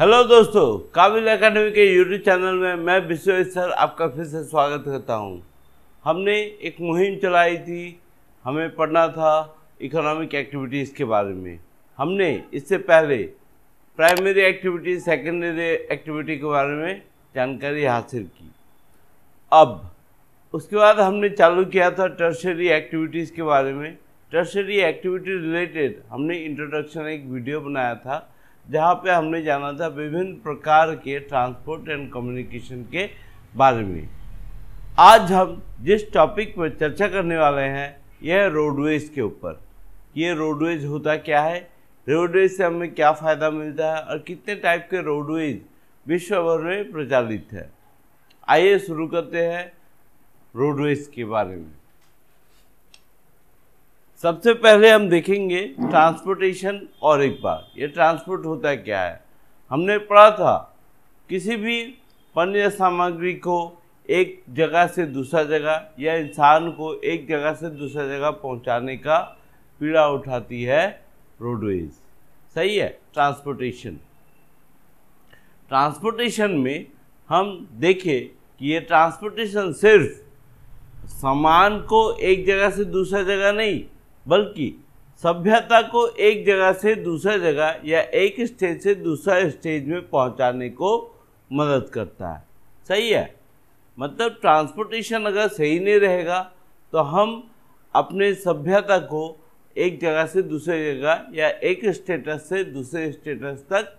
hello दोस्तों काबिल academy के यूट्यूब चैनल में मैं विश्वेश सर आपका फिर से स्वागत करता हूं हमने एक मुहिम चलाई थी हमें पढ़ना था इकोनॉमिक एक्टिविटीज़ के बारे में हमने इससे पहले प्राइमरी एक्टिविटी सेकेंडरी एक्टिविटी के बारे में जानकारी हासिल की अब उसके बाद हमने चालू किया था टर्शरी एक्टिविटीज़ के बारे में टर्शरी एक्टिविटी रिलेटेड हमने इंट्रोडक्शन एक वीडियो बनाया था जहाँ पे हमने जाना था विभिन्न प्रकार के ट्रांसपोर्ट एंड कम्युनिकेशन के बारे में आज हम जिस टॉपिक पर चर्चा करने वाले हैं यह रोडवेज के ऊपर ये रोडवेज होता क्या है रोडवेज से हमें क्या फ़ायदा मिलता है और कितने टाइप के रोडवेज विश्व भर में प्रचलित है आइए शुरू करते हैं रोडवेज के बारे में सबसे पहले हम देखेंगे ट्रांसपोर्टेशन और एक बार ये ट्रांसपोर्ट होता है क्या है हमने पढ़ा था किसी भी पन्य सामग्री को एक जगह से दूसरा जगह या इंसान को एक जगह से दूसरा जगह पहुंचाने का पीड़ा उठाती है रोडवेज सही है ट्रांसपोर्टेशन ट्रांसपोर्टेशन में हम देखें कि ये ट्रांसपोर्टेशन सिर्फ सामान को एक जगह से दूसरा जगह नहीं बल्कि सभ्यता को एक जगह से दूसरा जगह या एक स्टेज से दूसरा स्टेज में पहुंचाने को मदद करता है सही है मतलब ट्रांसपोर्टेशन अगर सही नहीं रहेगा तो हम अपने सभ्यता को एक जगह से दूसरे जगह या एक स्टेटस से दूसरे स्टेटस तक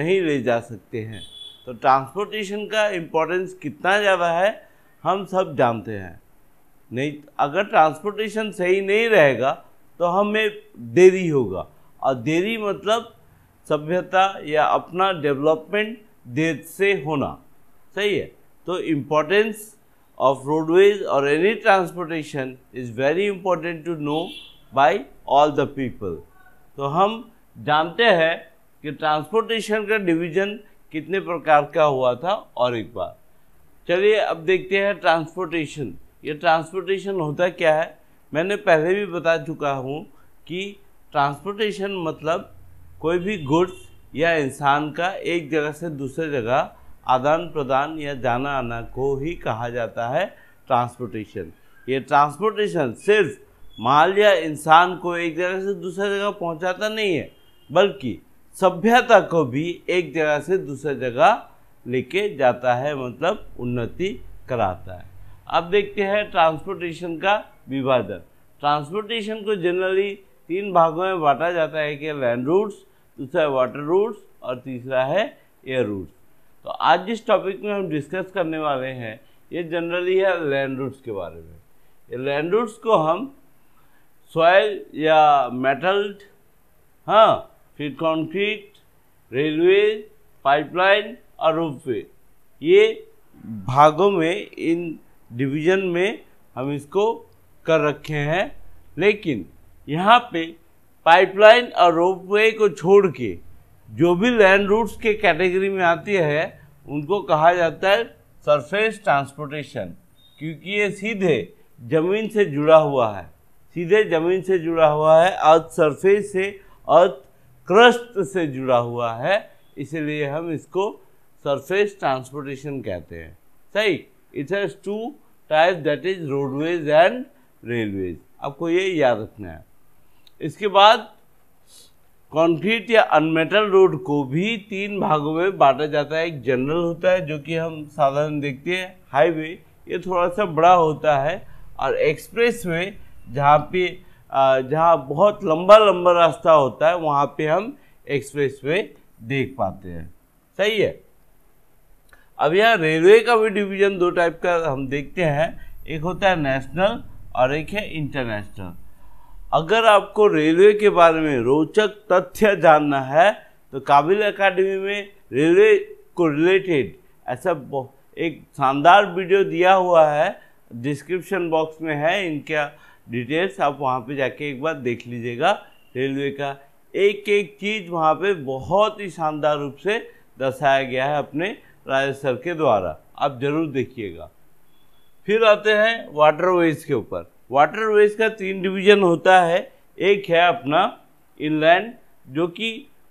नहीं ले जा सकते हैं तो ट्रांसपोर्टेशन का इम्पोर्टेंस कितना ज़्यादा है हम सब जानते हैं नहीं अगर ट्रांसपोर्टेशन सही नहीं रहेगा तो हमें देरी होगा और देरी मतलब सभ्यता या अपना डेवलपमेंट देर से होना सही है तो इम्पोर्टेंस ऑफ रोडवेज और any transportation is very important to know by all the people तो हम जानते हैं कि ट्रांसपोर्टेशन का डिवीजन कितने प्रकार का हुआ था और एक बार चलिए अब देखते हैं ट्रांसपोर्टेशन ये ट्रांसपोर्टेशन होता क्या है मैंने पहले भी बता चुका हूँ कि ट्रांसपोर्टेशन मतलब कोई भी गुड्स या इंसान का एक जगह से दूसरे जगह आदान प्रदान या जाना आना को ही कहा जाता है ट्रांसपोर्टेशन ये ट्रांसपोर्टेशन सिर्फ माल या इंसान को एक जगह से दूसरे जगह पहुंचाता नहीं है बल्कि सभ्यता को भी एक जगह से दूसरे जगह लेके जाता है मतलब उन्नति कराता है अब देखते हैं ट्रांसपोर्टेशन का विभाजन ट्रांसपोर्टेशन को जनरली तीन भागों में बांटा जाता है कि लैंड रूट्स दूसरा है वाटर रूट्स और तीसरा है एयर रूट्स तो आज जिस टॉपिक में हम डिस्कस करने वाले हैं ये जनरली है लैंड रूट्स के बारे में ये लैंड रूट्स को हम सॉयल या मेटल्ड हाँ फिर कॉन्क्रीट रेलवे पाइपलाइन और रोपवे ये भागों में इन डिवीजन में हम इसको कर रखे हैं लेकिन यहाँ पे पाइपलाइन और रोपवे को छोड़ के जो भी लैंड रूट्स के कैटेगरी में आती है उनको कहा जाता है सरफेस ट्रांसपोर्टेशन क्योंकि ये सीधे ज़मीन से जुड़ा हुआ है सीधे ज़मीन से जुड़ा हुआ है अर्थ सरफेस से अर्थ क्रस्ट से जुड़ा हुआ है इसलिए हम इसको सरफेस ट्रांसपोर्टेशन कहते हैं सही it has two type that is roadways and railways आपको ये याद रखना है इसके बाद कंक्रीट या अनमेटल रोड को भी तीन भागों में बांटा जाता है एक जनरल होता है जो कि हम साधारण देखते हैं हाईवे ये थोड़ा सा बड़ा होता है और एक्सप्रेस वे जहाँ पे जहाँ बहुत लंबा लंबा रास्ता होता है वहाँ पे हम एक्सप्रेस वे देख पाते हैं सही है अब यहाँ रेलवे का भी डिवीज़न दो टाइप का हम देखते हैं एक होता है नेशनल और एक है इंटरनेशनल अगर आपको रेलवे के बारे में रोचक तथ्य जानना है तो काबिल अकादमी में रेलवे को रिलेटेड ऐसा एक शानदार वीडियो दिया हुआ है डिस्क्रिप्शन बॉक्स में है इनका डिटेल्स आप वहाँ पे जाके एक बार देख लीजिएगा रेलवे का एक एक चीज़ वहाँ पे बहुत ही शानदार रूप से दर्शाया गया है अपने राज्य सर के द्वारा आप ज़रूर देखिएगा फिर आते हैं वाटरवेज के ऊपर वाटरवेज का तीन डिवीजन होता है एक है अपना इनलैंड जो कि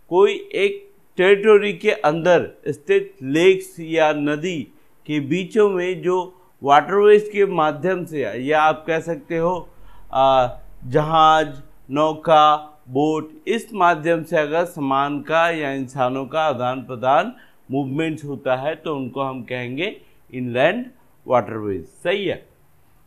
कोई एक टेरिटोरी के अंदर स्थित लेक्स या नदी के बीचों में जो वाटरवेज के माध्यम से या आप कह सकते हो जहाज नौका बोट इस माध्यम से अगर सामान का या इंसानों का आदान प्रदान मूवमेंट्स होता है तो उनको हम कहेंगे इनलैंड वाटरवेज सही है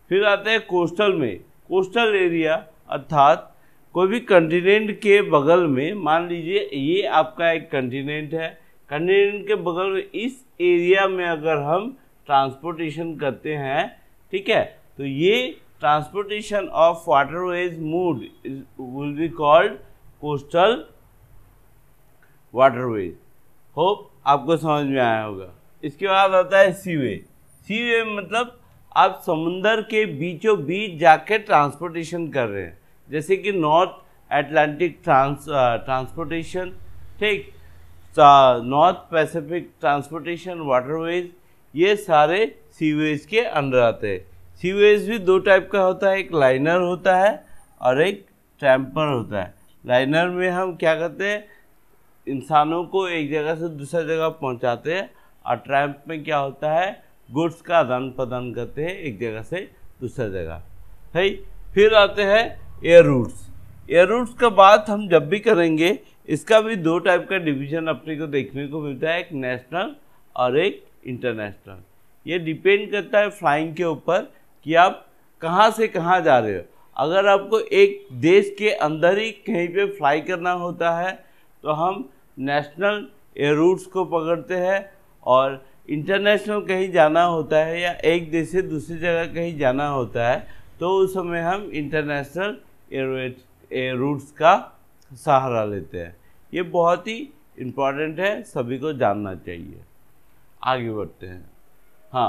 फिर आते हैं कोस्टल में कोस्टल एरिया अर्थात कोई भी कंटिनेंट के बगल में मान लीजिए ये आपका एक कंटिनेंट है कंटिनेंट के बगल में इस एरिया में अगर हम ट्रांसपोर्टेशन करते हैं ठीक है तो ये transportation of waterways mode will be called coastal waterways hope आपको समझ में आया होगा इसके बाद आता है सीवेज सी वे मतलब आप समुंदर के बीचों बीच जाके ट्रांसपोर्टेशन कर रहे हैं जैसे कि नॉर्थ एटलांटिक ट्रांस ट्रांसपोर्टेशन ठीक नॉर्थ पैसिफिक ट्रांसपोर्टेशन वाटरवेज ये सारे सीवेज के अंडर आते हैं सीवेज भी दो टाइप का होता है एक लाइनर होता है और एक ट्रैम्पर होता है लाइनर में हम क्या करते हैं इंसानों को एक जगह से दूसरी जगह पहुंचाते हैं और ट्रैम्प में क्या होता है गुड्स का आदान प्रदान करते हैं एक जगह से दूसरा जगह है फिर आते हैं एयर रूट्स एयर रूट्स का बात हम जब भी करेंगे इसका भी दो टाइप का डिवीजन अपने को देखने को मिलता है एक नेशनल और एक इंटरनेशनल ये डिपेंड करता है फ्लाइंग के ऊपर कि आप कहाँ से कहाँ जा रहे हो अगर आपको एक देश के अंदर ही कहीं पे फ्लाई करना होता है तो हम नेशनल एयर रूट्स को पकड़ते हैं और इंटरनेशनल कहीं जाना होता है या एक देश से दूसरी जगह कहीं जाना होता है तो उस समय हम इंटरनेशनल एयर रूट्स का सहारा लेते हैं ये बहुत ही इम्पॉर्टेंट है सभी को जानना चाहिए आगे बढ़ते हैं हाँ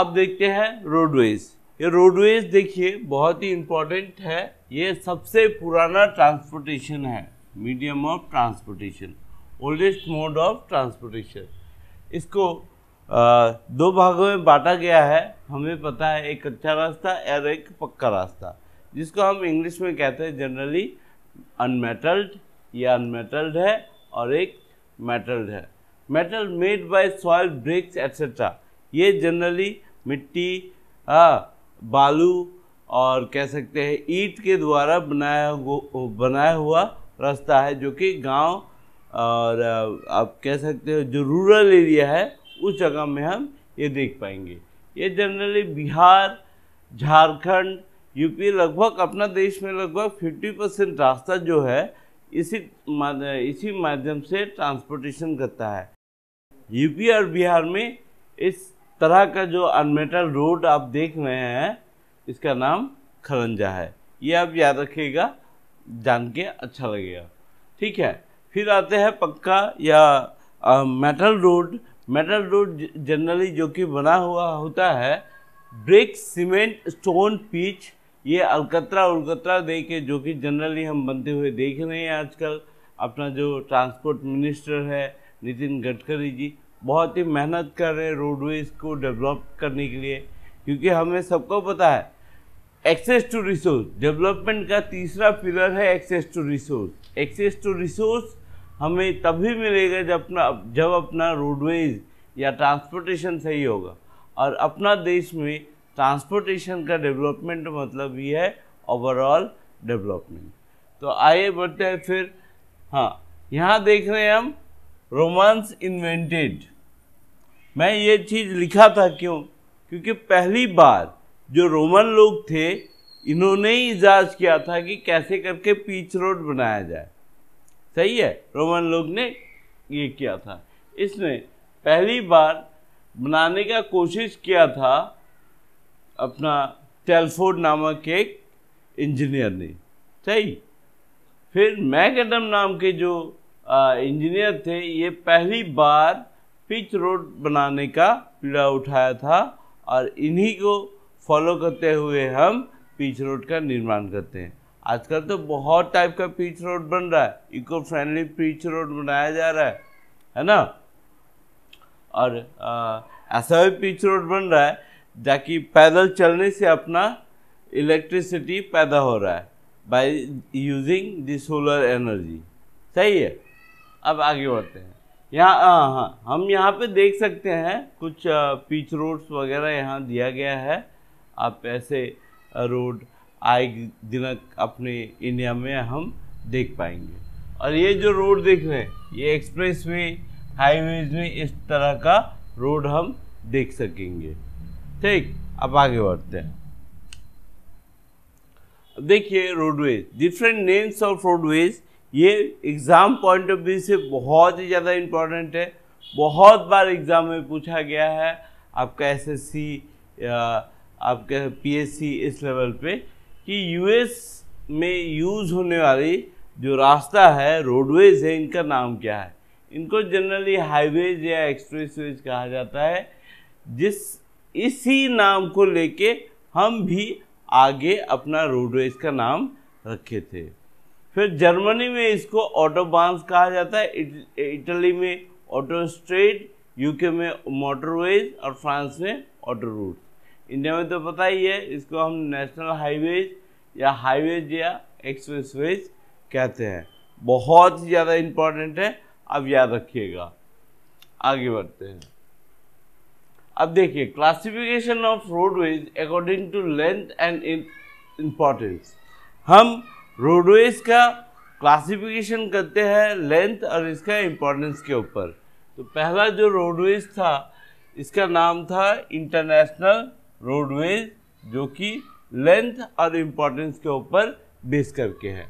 अब देखते हैं रोडवेज ये रोडवेज देखिए बहुत ही इम्पॉर्टेंट है ये सबसे पुराना ट्रांसपोर्टेशन है medium of transportation oldest mode of transportation इसको दो भागों में बांटा गया है हमें पता है एक कच्चा रास्ता और एक पक्का रास्ता जिसको हम इंग्लिश में कहते हैं जनरली अनमेटल्ड या अनमेटल्ड है और एक मेटल्ड है metal made by soil bricks et cetera ये जनरली मिट्टी आ, बालू और कह सकते हैं ईट के द्वारा बनाया बनाया हुआ रास्ता है जो कि गांव और आप कह सकते हो जो रूरल एरिया है उस जगह में हम ये देख पाएंगे ये जनरली बिहार झारखंड यूपी लगभग अपना देश में लगभग 50 परसेंट रास्ता जो है इसी इसी माध्यम से ट्रांसपोर्टेशन करता है यूपी और बिहार में इस तरह का जो अनमेटल रोड आप देख रहे हैं इसका नाम खरंजा है ये आप याद रखिएगा जान के अच्छा लगेगा ठीक है फिर आते हैं पक्का या metal road metal road generally जो कि बना हुआ होता है ब्रिक सीमेंट स्टोन पीच ये अलकतरा उलकतरा दे के जो कि जनरली हम बनते हुए देख रहे हैं आजकल अपना जो ट्रांसपोर्ट मिनिस्टर है नितिन गडकरी जी बहुत ही मेहनत कर रहे हैं रोडवेज को डेवलप करने के लिए क्योंकि हमें सबको पता है एक्सेस टू रिसोर्स डेवलपमेंट का तीसरा पिलर है access to resource access to resource हमें तभी मिलेगा जब अपना जब अपना रोडवेज या ट्रांसपोर्टेशन सही होगा और अपना देश में ट्रांसपोर्टेशन का डेवलपमेंट मतलब ये है ओवरऑल डेवलपमेंट तो आइए बढ़ते हैं फिर हाँ यहाँ देख रहे हैं हम रोमांस इन्वेंटेड मैं ये चीज़ लिखा था क्यों क्योंकि पहली बार जो रोमन लोग थे इन्होंने ही इजाज़ किया था कि कैसे करके पीच रोड बनाया जाए सही है रोमन लोग ने ये किया था इसने पहली बार बनाने का कोशिश किया था अपना टेलफोर्ड नामक एक इंजीनियर ने सही फिर मैकडम नाम के जो इंजीनियर थे ये पहली बार पिच रोड बनाने का पीड़ा उठाया था और इन्हीं को फॉलो करते हुए हम पिच रोड का निर्माण करते हैं आजकल तो बहुत टाइप का पीच रोड बन रहा है इको फ्रेंडली पीच रोड बनाया जा रहा है है ना और ऐसा भी पीच रोड बन रहा है ताकि पैदल चलने से अपना इलेक्ट्रिसिटी पैदा हो रहा है by using the solar energy सही है अब आगे बढ़ते हैं यहाँ हाँ हम यहाँ पे देख सकते हैं कुछ पीच रोड्स वगैरह यहाँ दिया गया है आप ऐसे रोड आए दिन अपने इंडिया में हम देख पाएंगे और ये जो रोड देख रहे हैं ये एक्सप्रेस वे हाईवेज में इस तरह का रोड हम देख सकेंगे ठीक अब आगे बढ़ते हैं देखिए roadways different names of roadways ये एग्ज़ाम पॉइंट ऑफ व्यू से बहुत ही ज़्यादा इम्पोर्टेंट है बहुत बार एग्ज़ाम में पूछा गया है आपका एसएससी आपका पीएससी इस लेवल पे कि यूएस में यूज़ होने वाली जो रास्ता है रोडवेज़ है इनका नाम क्या है इनको जनरली हाईवेज या एक्सप्रेसवेज कहा जाता है जिस इसी नाम को लेके हम भी आगे अपना रोडवेज का नाम रखे थे फिर जर्मनी में इसको ऑटोबांस कहा जाता है इट, इटली में ऑटो स्ट्रेट यूके में मोटरवेज और फ्रांस में ऑटो रूट इंडिया में तो पता ही है इसको हम नेशनल हाईवेज या हाईवेज या एक्सप्रेसवेज कहते हैं बहुत ही ज़्यादा इम्पोर्टेंट है अब याद रखिएगा आगे बढ़ते हैं अब देखिए classification of roadways according to length and importance हम रोडवेज का क्लासिफिकेशन करते हैं लेंथ और इसका इम्पोर्टेंस के ऊपर तो पहला जो रोडवेज था इसका नाम था इंटरनेशनल रोडवेज जो कि लेंथ और इम्पोर्टेंस के ऊपर बेस करके है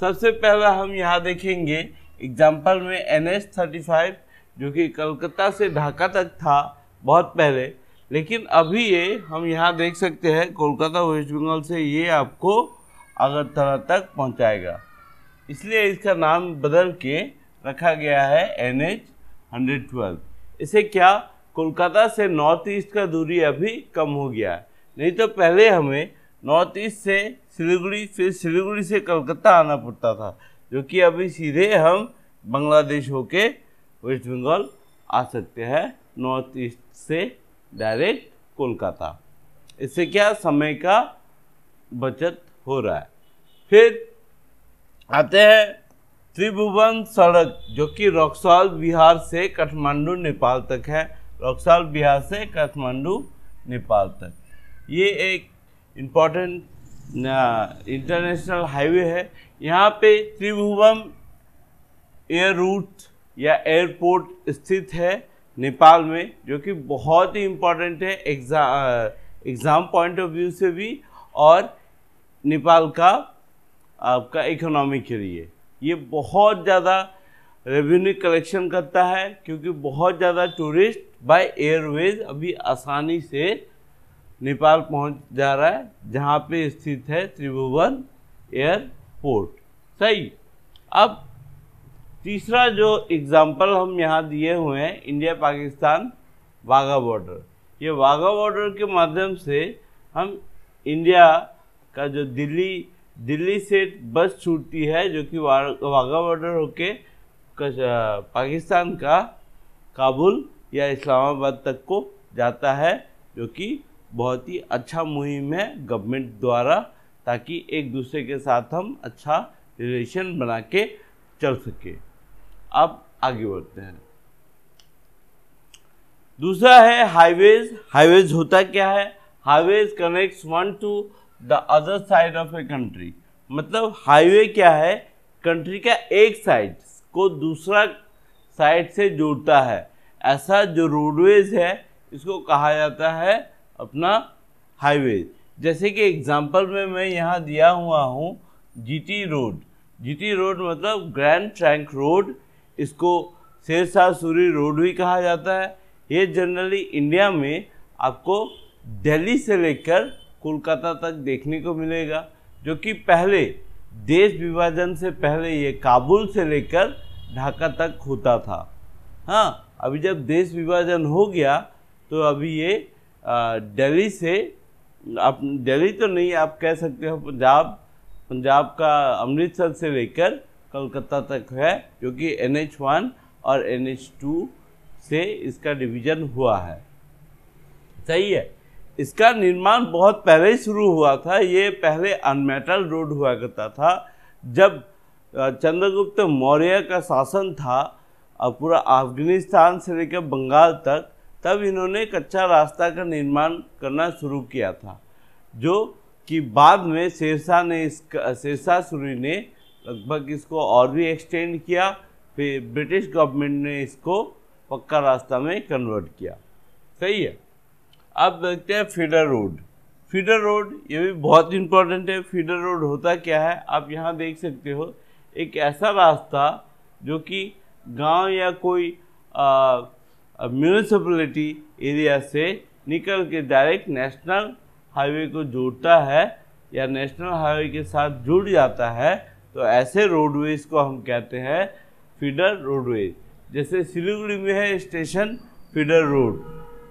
सबसे पहला हम यहाँ देखेंगे एग्जाम्पल में एन एच थर्टी फाइव जो कि कलकत्ता से ढाका तक था बहुत पहले लेकिन अभी ये हम यहाँ देख सकते हैं कोलकाता वेस्ट बंगाल से ये आपको अगरतला तक पहुँचाएगा इसलिए इसका नाम बदल के रखा गया है एन एच हंड्रेड ट्वेल्व इसे क्या कोलकाता से नॉर्थ ईस्ट का दूरी अभी कम हो गया है नहीं तो पहले हमें नॉर्थ ईस्ट से सिलीगुड़ी फिर सिलीगुड़ी से कलकत्ता आना पड़ता था जो कि अभी सीधे हम बांग्लादेश होके वेस्ट बंगाल आ सकते हैं नॉर्थ ईस्ट से डायरेक्ट कोलकाता इससे क्या समय का बचत हो रहा है फिर आते हैं त्रिभुवन सड़क जो कि रक्सौल बिहार से काठमांडू नेपाल तक है रक्साल बिहार से काठमांडू नेपाल तक ये एक इम्पॉर्टेंट इंटरनेशनल हाईवे है यहाँ पे त्रिभुवन एयर रूट या एयरपोर्ट स्थित है नेपाल में जो कि बहुत ही इम्पोर्टेंट है exam exam point of view से भी और नेपाल का आपका इकोनॉमी के लिए ये बहुत ज़्यादा रेवेन्यू कलेक्शन करता है क्योंकि बहुत ज़्यादा टूरिस्ट बाय एयरवेज अभी आसानी से नेपाल पहुंच जा रहा है जहां पे स्थित है त्रिभुवन एयरपोर्ट सही अब तीसरा जो एग्ज़ाम्पल हम यहाँ दिए हुए हैं इंडिया पाकिस्तान वाघा बॉर्डर ये वाघा बॉर्डर के माध्यम से हम इंडिया का जो दिल्ली दिल्ली से बस छूटती है जो कि वाघा बॉर्डर होके पाकिस्तान का काबुल या इस्लामाबाद तक को जाता है जो कि बहुत ही अच्छा मुहिम है गवर्नमेंट द्वारा ताकि एक दूसरे के साथ हम अच्छा रिलेशन बना के चल सके अब आगे बढ़ते हैं दूसरा है हाईवेज हाईवेज होता क्या है highways connects one to the other side of a country मतलब हाईवे क्या है कंट्री का एक साइड को दूसरा साइड से जोड़ता है ऐसा जो रोडवेज है इसको कहा जाता है अपना हाईवेज जैसे कि एग्जांपल में मैं यहाँ दिया हुआ हूँ जीटी रोड जीटी रोड मतलब ग्रैंड ट्रैंक रोड इसको शेरशाह सूरी रोड भी कहा जाता है ये जनरली इंडिया में आपको दिल्ली से लेकर कोलकाता तक देखने को मिलेगा जो कि पहले देश विभाजन से पहले ये काबुल से लेकर ढाका तक होता था हाँ अभी जब देश विभाजन हो गया तो अभी ये दिल्ली से आप दिल्ली तो नहीं आप कह सकते हो पंजाब पंजाब का अमृतसर से लेकर कलकत्ता तक है जो कि एन एच वन और एन एच टू से इसका डिवीज़न हुआ है सही है इसका निर्माण बहुत पहले ही शुरू हुआ था ये पहले अनमेटल रोड हुआ करता था जब चंद्रगुप्त मौर्य का शासन था और पूरा अफगानिस्तान से लेकर बंगाल तक तब इन्होंने कच्चा रास्ता का निर्माण करना शुरू किया था जो कि बाद में शेरशाह ने इसका शेरशाह सूरी ने लगभग इसको और भी एक्सटेंड किया फिर ब्रिटिश गवर्नमेंट ने इसको पक्का रास्ता में कन्वर्ट किया सही है अब देखते हैं फीडर रोड फीडर रोड ये भी बहुत इम्पोर्टेंट है फीडर रोड होता क्या है आप यहाँ देख सकते हो एक ऐसा रास्ता जो कि गांव या कोई म्यूनसिपलिटी एरिया से निकल के डायरेक्ट नेशनल हाईवे को जोड़ता है या नेशनल हाईवे के साथ जुड़ जाता है तो ऐसे रोडवेज को हम कहते हैं फीडर रोडवेज जैसे सिलीगुड़ी में है स्टेशन फीडर रोड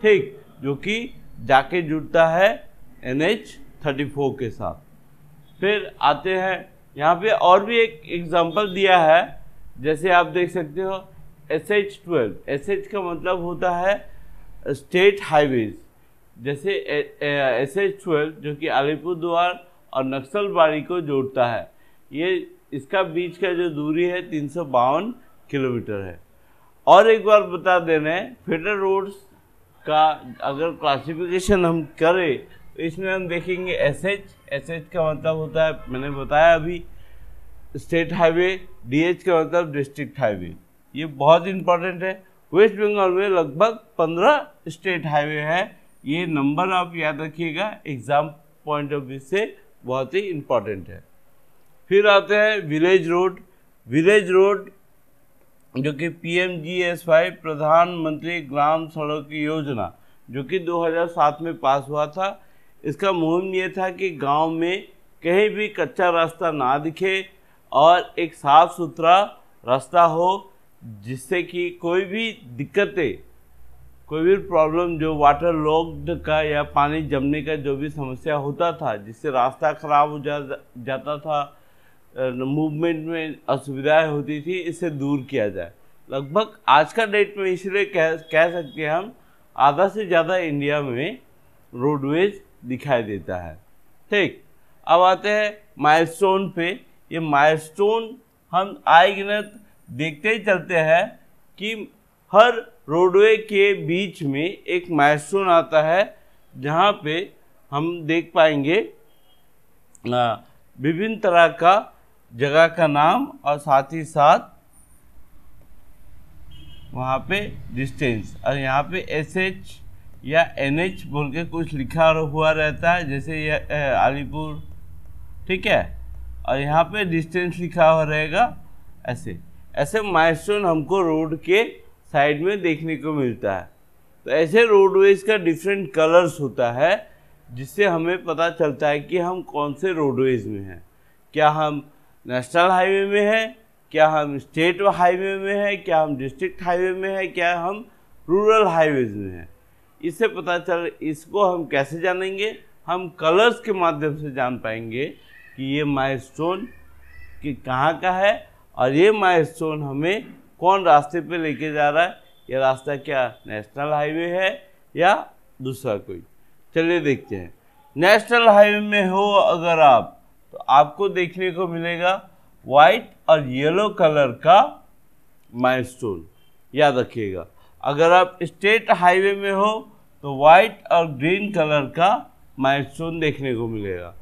ठीक जो कि जाके जुड़ता है एन एच थर्टी फोर के साथ फिर आते हैं यहाँ पे और भी एक एग्जांपल दिया है जैसे आप देख सकते हो S H twelve S H का मतलब होता है स्टेट हाईवेज जैसे एस एच ट्वेल्व जो कि अलीपुर द्वार और नक्सलबाड़ी को जोड़ता है ये इसका बीच का जो दूरी है तीन किलोमीटर है और एक बार बता देने फेडरल रोड्स का अगर क्लासिफिकेशन हम करें तो इसमें हम देखेंगे एस एच एस एच का मतलब होता है मैंने बताया अभी स्टेट हाईवे डी एच का मतलब डिस्ट्रिक्ट हाईवे ये बहुत इंपॉर्टेंट है वेस्ट बंगाल में लगभग पंद्रह स्टेट हाईवे हैं ये नंबर आप याद रखिएगा एग्ज़ाम पॉइंट ऑफ व्यू से बहुत ही इम्पॉर्टेंट है फिर आते हैं विलेज रोड विलेज रोड जो कि P M G S Y प्रधानमंत्री ग्राम सड़क योजना जो कि 2007 में पास हुआ था इसका मुहिम यह था कि गांव में कहीं भी कच्चा रास्ता ना दिखे और एक साफ़ सुथरा रास्ता हो जिससे कि कोई भी दिक्कतें कोई भी प्रॉब्लम जो वाटर लॉक्ड का या पानी जमने का जो भी समस्या होता था जिससे रास्ता ख़राब हो जा, जाता था मूवमेंट में असुविधाएं होती थी इसे दूर किया जाए लगभग आज का डेट में इसलिए कह कह सकते हैं हम आधा से ज़्यादा इंडिया में रोडवेज दिखाई देता है ठीक अब आते हैं माइलस्टोन पे ये माइलस्टोन हम आए गिनत देखते ही चलते हैं कि हर रोडवे के बीच में एक माइलस्टोन आता है जहाँ पे हम देख पाएंगे विभिन्न तरह का जगह का नाम और साथ ही साथ वहाँ पे डिस्टेंस और यहाँ पे एस एच या एन एच बोल के कुछ लिखा हुआ रहता है जैसे यह अलीपुर ठीक है और यहाँ पे डिस्टेंस लिखा हुआ रहेगा ऐसे ऐसे माइलस्टोन हमको रोड के साइड में देखने को मिलता है तो ऐसे रोडवेज का डिफरेंट कलर्स होता है जिससे हमें पता चलता है कि हम कौन से रोडवेज में हैं क्या हम नेशनल हाईवे में है क्या हम स्टेट हाईवे में है क्या हम डिस्ट्रिक्ट हाईवे में है क्या हम रूरल हाईवेज में है इससे पता चल इसको हम कैसे जानेंगे हम कलर्स के माध्यम से जान पाएंगे कि ये माइलस्टोन कि कहाँ का है और ये माइलस्टोन हमें कौन रास्ते पे लेके जा रहा है ये रास्ता क्या नेशनल हाईवे है या दूसरा कोई चलिए देखते हैं नेशनल हाईवे में हो अगर आप तो आपको देखने को मिलेगा वाइट और येलो कलर का माइलस्टोन याद रखिएगा अगर आप स्टेट हाईवे में हो तो वाइट और ग्रीन कलर का माइलस्टोन देखने को मिलेगा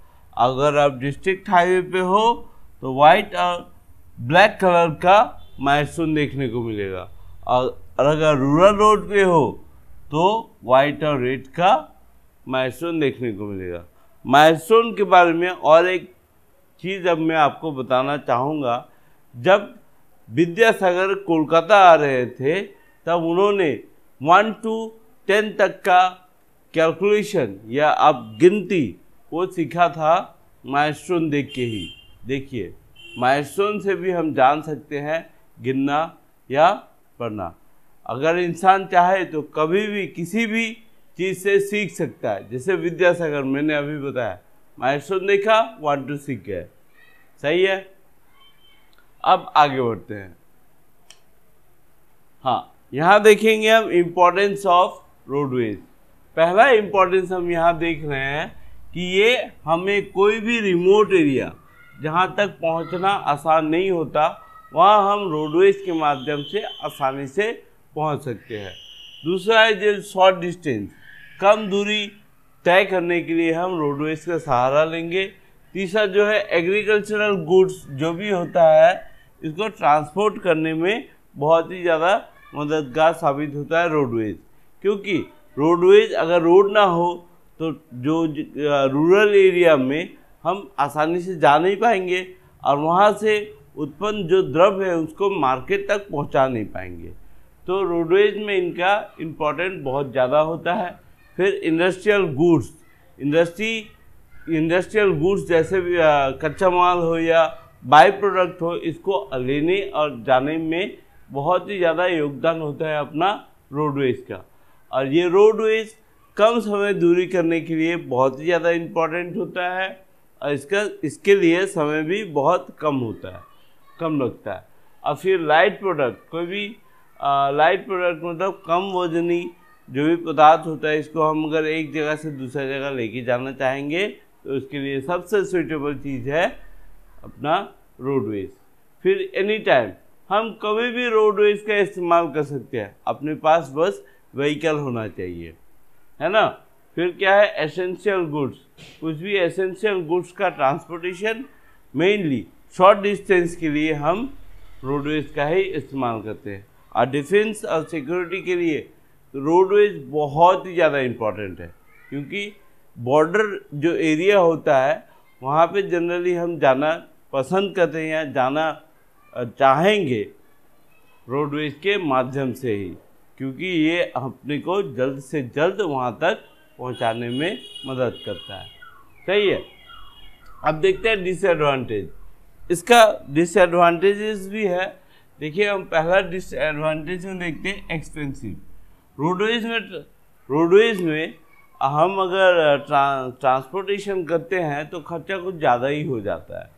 अगर आप डिस्ट्रिक्ट हाईवे पे हो तो वाइट और ब्लैक कलर का माइलस्टोन देखने को मिलेगा और अगर रूरल रोड पे हो तो वाइट और रेड का माइलस्टोन देखने को मिलेगा माइलस्टोन के बारे में और एक चीज़ अब मैं आपको बताना चाहूँगा जब विद्यासागर कोलकाता आ रहे थे तब उन्होंने वन टू टेन तक का कैलकुलेशन या अब गिनती वो सीखा था माइस्टोन देख के ही देखिए माइस्टोन से भी हम जान सकते हैं गिनना या पढ़ना अगर इंसान चाहे तो कभी भी किसी भी चीज़ से सीख सकता है जैसे विद्यासागर मैंने अभी बताया माइलस्टोन देखा वन टू सिक्स है सही है अब आगे बढ़ते हैं हाँ यहाँ देखेंगे हम इम्पोर्टेंस ऑफ रोडवेज पहला इम्पोर्टेंस हम यहाँ देख रहे हैं कि ये हमें कोई भी रिमोट एरिया जहाँ तक पहुँचना आसान नहीं होता वहाँ हम रोडवेज के माध्यम से आसानी से पहुँच सकते हैं दूसरा है जो शॉर्ट डिस्टेंस कम दूरी तय करने के लिए हम रोडवेज का सहारा लेंगे तीसरा जो है एग्रीकल्चरल गुड्स जो भी होता है इसको ट्रांसपोर्ट करने में बहुत ही ज़्यादा मददगार साबित होता है रोडवेज क्योंकि रोडवेज अगर रोड ना हो तो जो रूरल एरिया में हम आसानी से जा नहीं पाएंगे और वहाँ से उत्पन्न जो द्रव्य है उसको मार्केट तक पहुँचा नहीं पाएंगे तो रोडवेज में इनका इम्पोर्टेंट बहुत ज़्यादा होता है फिर industrial goods industry industrial goods जैसे भी कच्चा माल हो या बाई प्रोडक्ट हो इसको लेने और जाने में बहुत ही ज़्यादा योगदान होता है अपना रोडवेज का और ये रोडवेज कम समय दूरी करने के लिए बहुत ही ज़्यादा इम्पॉर्टेंट होता है और इसका इसके लिए समय भी बहुत कम होता है कम लगता है और फिर लाइट प्रोडक्ट कोई भी आ, लाइट प्रोडक्ट मतलब कम वजनी जो भी पदार्थ होता है इसको हम अगर एक जगह से दूसरा जगह लेके जाना चाहेंगे तो उसके लिए सबसे सुइटेबल चीज़ है अपना रोडवेज फिर एनी टाइम हम कभी भी रोडवेज का इस्तेमाल कर सकते हैं अपने पास बस व्हीकल होना चाहिए है ना फिर क्या है एसेंशियल गुड्स कुछ भी एसेंशियल गुड्स का ट्रांसपोर्टेशन मेनली शॉर्ट डिस्टेंस के लिए हम रोडवेज का ही इस्तेमाल करते हैं और डिफेंस और सिक्योरिटी के लिए तो रोडवेज बहुत ही ज़्यादा इम्पॉर्टेंट है क्योंकि बॉर्डर जो एरिया होता है वहाँ पे जनरली हम जाना पसंद करते हैं या जाना चाहेंगे रोडवेज के माध्यम से ही क्योंकि ये अपने को जल्द से जल्द वहाँ तक पहुँचाने में मदद करता है सही है अब देखते हैं डिसएडवांटेज इसका डिसएडवांटेजेस भी है देखिए हम पहला डिसएडवांटेज हम देखते हैं एक्सपेंसिव रोडवेज में रोडवेज में हम अगर ट्रांसपोर्टेशन करते हैं तो खर्चा कुछ ज़्यादा ही हो जाता है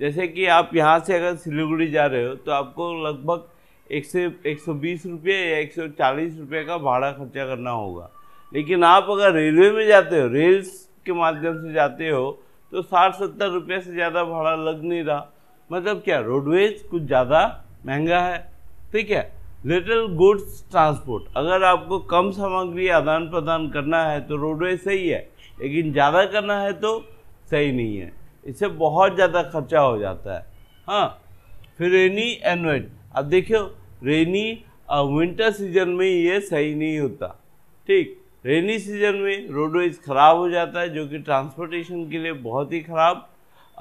जैसे कि आप यहाँ से अगर सिलीगुड़ी जा रहे हो तो आपको लगभग एक से एक सौ बीस रुपये या एक सौ चालीस रुपये का भाड़ा खर्चा करना होगा लेकिन आप अगर रेलवे में जाते हो रेल्स के माध्यम से जाते हो तो साठ सत्तर रुपये से ज़्यादा भाड़ा लग नहीं रहा मतलब क्या रोडवेज कुछ ज़्यादा महंगा है ठीक है लिटिल गुड्स ट्रांसपोर्ट अगर आपको कम सामग्री आदान प्रदान करना है तो रोडवे सही है लेकिन ज़्यादा करना है तो सही नहीं है इससे बहुत ज़्यादा खर्चा हो जाता है हाँ फिर रेनी एंड वेट अब देखियो रेनी विंटर सीजन में ये सही नहीं होता ठीक रेनी सीजन में रोडवेज ख़राब हो जाता है जो कि ट्रांसपोर्टेशन के लिए बहुत ही ख़राब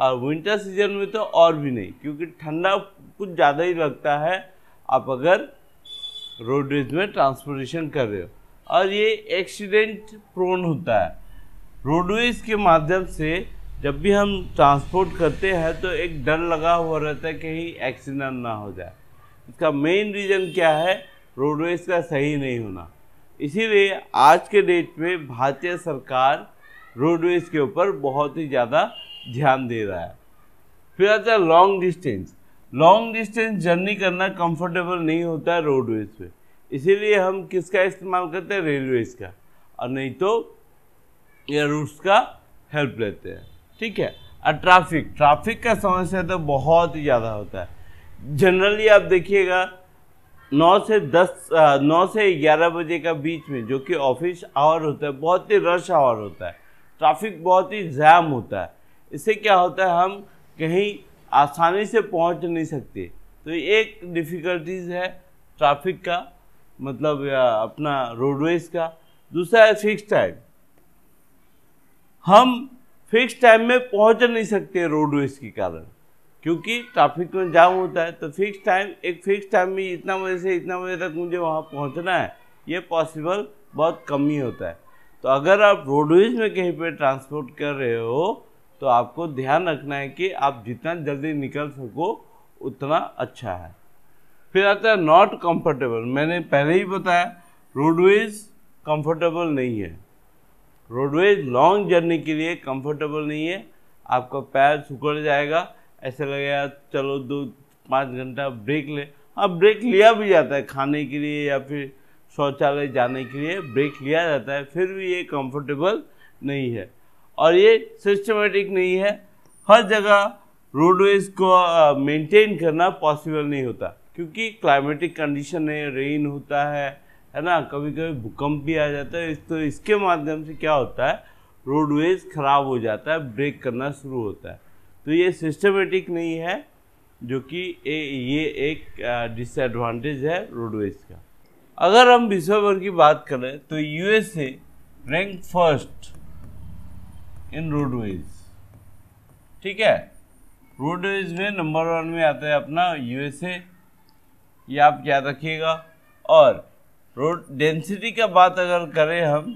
और विंटर सीजन में तो और भी नहीं क्योंकि ठंडा कुछ ज़्यादा ही लगता है आप अगर रोडवेज में ट्रांसपोर्टेशन कर रहे हो और ये एक्सीडेंट प्रोन होता है रोडवेज के माध्यम से जब भी हम ट्रांसपोर्ट करते हैं तो एक डर लगा हुआ रहता है कहीं एक्सीडेंट ना हो जाए इसका मेन रीज़न क्या है रोडवेज का सही नहीं होना इसीलिए आज के डेट में भारतीय सरकार रोडवेज के ऊपर बहुत ही ज़्यादा ध्यान दे रहा है फिर आता है long distance long distance journey करना कंफर्टेबल नहीं होता है रोडवेज पे इसीलिए हम किसका इस्तेमाल करते हैं रेलवेज का और नहीं तो एयर रूट्स का हेल्प लेते हैं ठीक है और ट्रैफिक ट्रैफिक का समस्या तो बहुत ही ज़्यादा होता है जनरली आप देखिएगा नौ से दस नौ से ग्यारह बजे का बीच में जो कि ऑफिस आवर होता है बहुत ही रश आवर होता है ट्रैफिक बहुत ही जैम होता है इससे क्या होता है हम कहीं आसानी से पहुंच नहीं सकते तो एक डिफ़िकल्टीज़ है ट्रैफिक का मतलब अपना रोडवेज का दूसरा है फिक्स टाइम हम फिक्स टाइम में पहुंच नहीं सकते रोडवेज के कारण क्योंकि ट्रैफिक में जाम होता है तो फिक्स टाइम एक फिक्स टाइम में इतना बजे से इतना बजे तक मुझे वहाँ पहुँचना है ये पॉसिबल बहुत कम ही होता है तो अगर आप रोडवेज में कहीं पर ट्रांसपोर्ट कर रहे हो तो आपको ध्यान रखना है कि आप जितना जल्दी निकल सको उतना अच्छा है फिर आता है नॉट कंफर्टेबल मैंने पहले ही बताया रोडवेज कंफर्टेबल नहीं है रोडवेज लॉन्ग जर्नी के लिए कंफर्टेबल नहीं है आपका पैर सुखड़ जाएगा ऐसे लगेगा चलो दो पाँच घंटा ब्रेक ले हाँ ब्रेक लिया भी जाता है खाने के लिए या फिर शौचालय जाने के लिए ब्रेक लिया जाता है फिर भी ये कंफर्टेबल नहीं है और ये सिस्टमेटिक नहीं है हर जगह रोडवेज को मेंटेन करना पॉसिबल नहीं होता क्योंकि क्लाइमेटिक कंडीशन है रेन होता है है ना कभी कभी भूकंप भी आ जाता है तो इसके माध्यम से क्या होता है रोडवेज ख़राब हो जाता है ब्रेक करना शुरू होता है तो ये सिस्टमेटिक नहीं है जो कि ये एक डिसएडवांटेज है रोडवेज का अगर हम विश्वभर की बात करें तो USA rank first in roadways ठीक है रोडवेज में नंबर वन में आता है अपना यूएसए ये आप याद रखिएगा और रोड डेंसिटी का बात अगर करें हम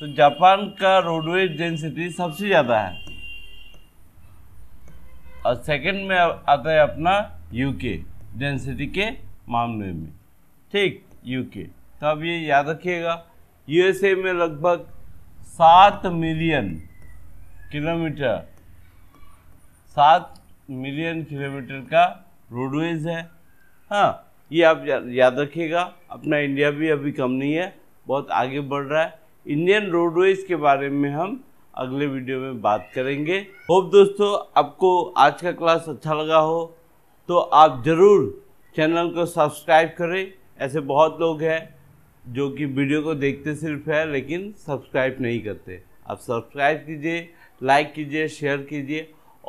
तो जापान का रोडवेज डेंसिटी सबसे ज़्यादा है और सेकंड में आता है अपना यूके डेंसिटी के मामले में ठीक यूके तो अब ये याद रखिएगा यूएसए में लगभग सात मिलियन किलोमीटर सात मिलियन किलोमीटर का रोडवेज है हाँ ये आप याद रखिएगा अपना इंडिया भी अभी कम नहीं है बहुत आगे बढ़ रहा है इंडियन रोडवेज के बारे में हम अगले वीडियो में बात करेंगे होप दोस्तों आपको आज का क्लास अच्छा लगा हो तो आप ज़रूर चैनल को सब्सक्राइब करें ऐसे बहुत लोग हैं जो कि वीडियो को देखते सिर्फ है लेकिन सब्सक्राइब नहीं करते आप सब्सक्राइब कीजिए लाइक कीजिए शेयर कीजिए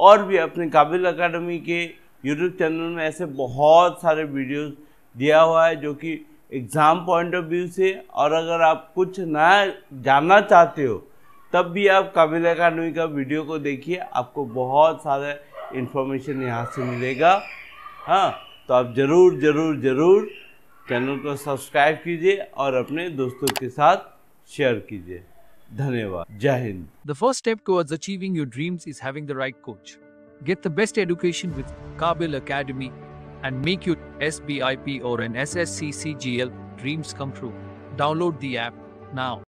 और भी अपने काबिल अकेडमी के यूट्यूब चैनल में ऐसे बहुत सारे वीडियोस दिया हुआ है जो कि एग्ज़ाम पॉइंट ऑफ व्यू से और अगर आप कुछ नया जानना चाहते हो तब भी आप काबिल अकेडमी का वीडियो को देखिए आपको बहुत सारे इन्फॉर्मेशन यहाँ से मिलेगा हाँ तो आप ज़रूर ज़रूर ज़रूर चैनल को सब्सक्राइब कीजिए और अपने दोस्तों के साथ शेयर कीजिए धन्यवाद जय हिंद the first step towards achieving your dreams is having the right coach get the best education with Kaabil academy and make your SBIP or an SSCCGL dreams come true download the app now